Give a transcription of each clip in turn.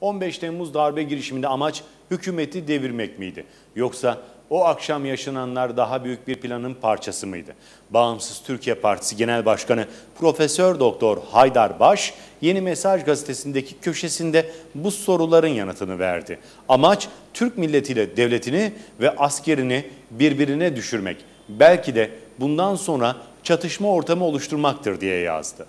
15 Temmuz darbe girişiminde amaç hükümeti devirmek miydi? Yoksa o akşam yaşananlar daha büyük bir planın parçası mıydı? Bağımsız Türkiye Partisi Genel Başkanı Profesör Doktor Haydar Baş Yeni Mesaj gazetesindeki köşesinde bu soruların yanıtını verdi. Amaç Türk milletiyle devletini ve askerini birbirine düşürmek. Belki de bundan sonra çatışma ortamı oluşturmaktır diye yazdı.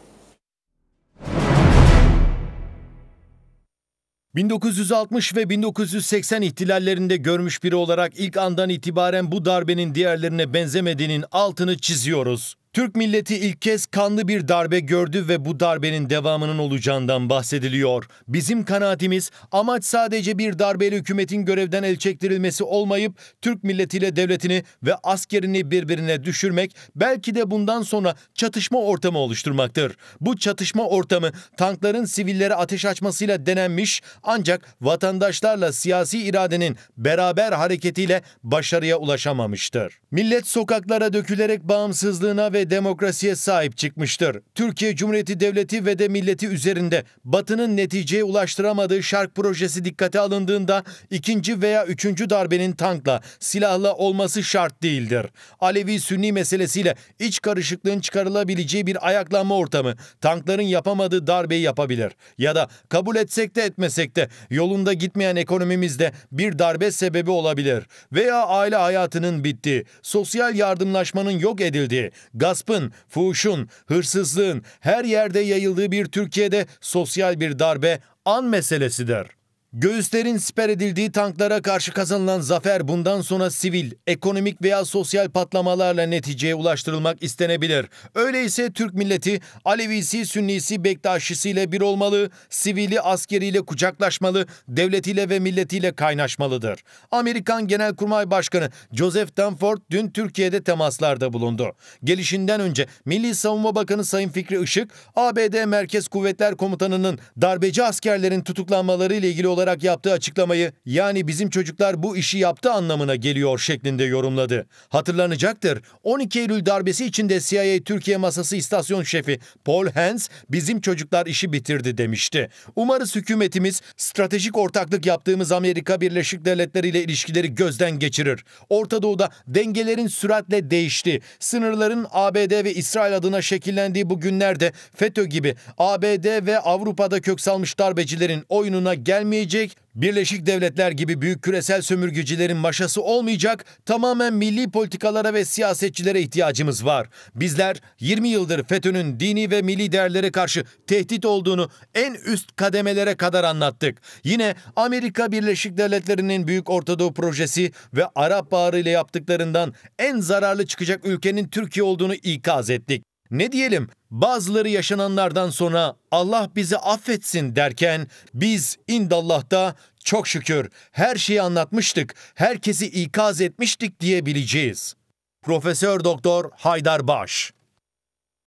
1960 ve 1980 ihtilallerinde görmüş biri olarak ilk andan itibaren bu darbenin diğerlerine benzemediğinin altını çiziyoruz. Türk milleti ilk kez kanlı bir darbe gördü ve bu darbenin devamının olacağından bahsediliyor. Bizim kanaatimiz amaç sadece bir darbeyle hükümetin görevden el çektirilmesi olmayıp Türk milletiyle devletini ve askerini birbirine düşürmek belki de bundan sonra çatışma ortamı oluşturmaktır. Bu çatışma ortamı tankların sivillere ateş açmasıyla denenmiş ancak vatandaşlarla siyasi iradenin beraber hareketiyle başarıya ulaşamamıştır. Millet sokaklara dökülerek bağımsızlığına ve demokrasiye sahip çıkmıştır. Türkiye Cumhuriyeti Devleti ve de milleti üzerinde Batı'nın neticeye ulaştıramadığı şark projesi dikkate alındığında ikinci veya üçüncü darbenin tankla, silahla olması şart değildir. Alevi-Sünni meselesiyle iç karışıklığın çıkarılabileceği bir ayaklanma ortamı tankların yapamadığı darbeyi yapabilir. Ya da kabul etsek de etmesek de yolunda gitmeyen ekonomimizde bir darbe sebebi olabilir. Veya aile hayatının bittiği, sosyal yardımlaşmanın yok edildiği, gaz gaspın, fuhuşun, hırsızlığın her yerde yayıldığı bir Türkiye'de sosyal bir darbe an meselesidir. Göğüslerin siper edildiği tanklara karşı kazanılan zafer bundan sonra sivil, ekonomik veya sosyal patlamalarla neticeye ulaştırılmak istenebilir. Öyleyse Türk milleti Alevisi, Sünnisi, Bektaşisi ile bir olmalı, sivili askeriyle kucaklaşmalı, devletiyle ve milletiyle kaynaşmalıdır. Amerikan Genelkurmay Başkanı Joseph Dunford dün Türkiye'de temaslarda bulundu. Gelişinden önce Milli Savunma Bakanı Sayın Fikri Işık, ABD Merkez Kuvvetler Komutanı'nın darbeci askerlerin tutuklanmaları ile ilgili olarak yaptığı açıklamayı yani bizim çocuklar bu işi yaptı anlamına geliyor şeklinde yorumladı. Hatırlanacaktır 12 Eylül darbesi içinde CIA Türkiye Masası istasyon Şefi Paul Hens bizim çocuklar işi bitirdi demişti. Umarız hükümetimiz stratejik ortaklık yaptığımız Amerika Birleşik Devletleri ile ilişkileri gözden geçirir. Orta Doğu'da dengelerin süratle değişti. Sınırların ABD ve İsrail adına şekillendiği bu günlerde FETÖ gibi ABD ve Avrupa'da kök salmış darbecilerin oyununa gelmeyeceği gelmeyecek, Birleşik Devletler gibi büyük küresel sömürgecilerin maşası olmayacak, tamamen milli politikalara ve siyasetçilere ihtiyacımız var. Bizler 20 yıldır FETÖ'nün dini ve milli değerlere karşı tehdit olduğunu en üst kademelere kadar anlattık. Yine Amerika Birleşik Devletleri'nin Büyük Ortadoğu Projesi ve Arap bağrı ile yaptıklarından en zararlı çıkacak ülkenin Türkiye olduğunu ikaz ettik. Ne diyelim? Bazıları yaşananlardan sonra Allah bizi affetsin derken biz indallah'ta çok şükür her şeyi anlatmıştık, herkesi ikaz etmiştik diyebileceğiz. Profesör Doktor Haydar Baş